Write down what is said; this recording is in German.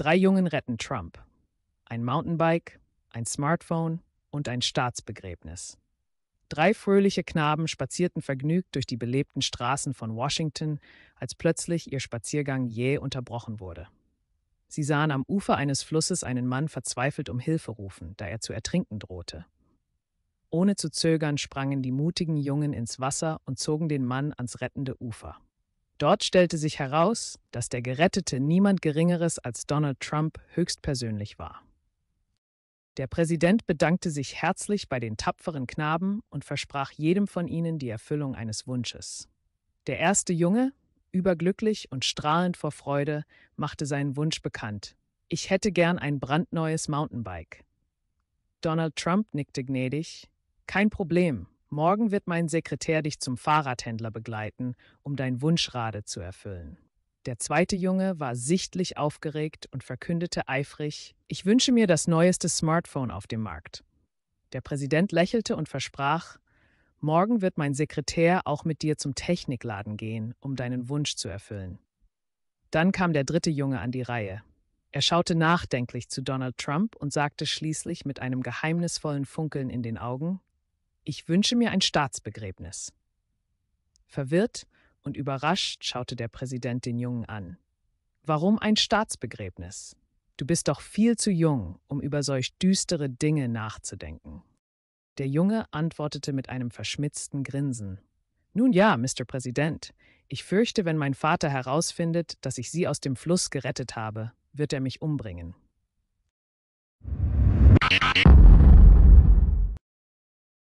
Drei Jungen retten Trump. Ein Mountainbike, ein Smartphone und ein Staatsbegräbnis. Drei fröhliche Knaben spazierten vergnügt durch die belebten Straßen von Washington, als plötzlich ihr Spaziergang jäh unterbrochen wurde. Sie sahen am Ufer eines Flusses einen Mann verzweifelt um Hilfe rufen, da er zu ertrinken drohte. Ohne zu zögern sprangen die mutigen Jungen ins Wasser und zogen den Mann ans rettende Ufer. Dort stellte sich heraus, dass der Gerettete niemand Geringeres als Donald Trump höchstpersönlich war. Der Präsident bedankte sich herzlich bei den tapferen Knaben und versprach jedem von ihnen die Erfüllung eines Wunsches. Der erste Junge, überglücklich und strahlend vor Freude, machte seinen Wunsch bekannt. Ich hätte gern ein brandneues Mountainbike. Donald Trump nickte gnädig. Kein Problem, Morgen wird mein Sekretär dich zum Fahrradhändler begleiten, um dein Wunschrade zu erfüllen. Der zweite Junge war sichtlich aufgeregt und verkündete eifrig, ich wünsche mir das neueste Smartphone auf dem Markt. Der Präsident lächelte und versprach, morgen wird mein Sekretär auch mit dir zum Technikladen gehen, um deinen Wunsch zu erfüllen. Dann kam der dritte Junge an die Reihe. Er schaute nachdenklich zu Donald Trump und sagte schließlich mit einem geheimnisvollen Funkeln in den Augen, ich wünsche mir ein Staatsbegräbnis. Verwirrt und überrascht schaute der Präsident den Jungen an. Warum ein Staatsbegräbnis? Du bist doch viel zu jung, um über solch düstere Dinge nachzudenken. Der Junge antwortete mit einem verschmitzten Grinsen. Nun ja, Mr. Präsident. Ich fürchte, wenn mein Vater herausfindet, dass ich Sie aus dem Fluss gerettet habe, wird er mich umbringen.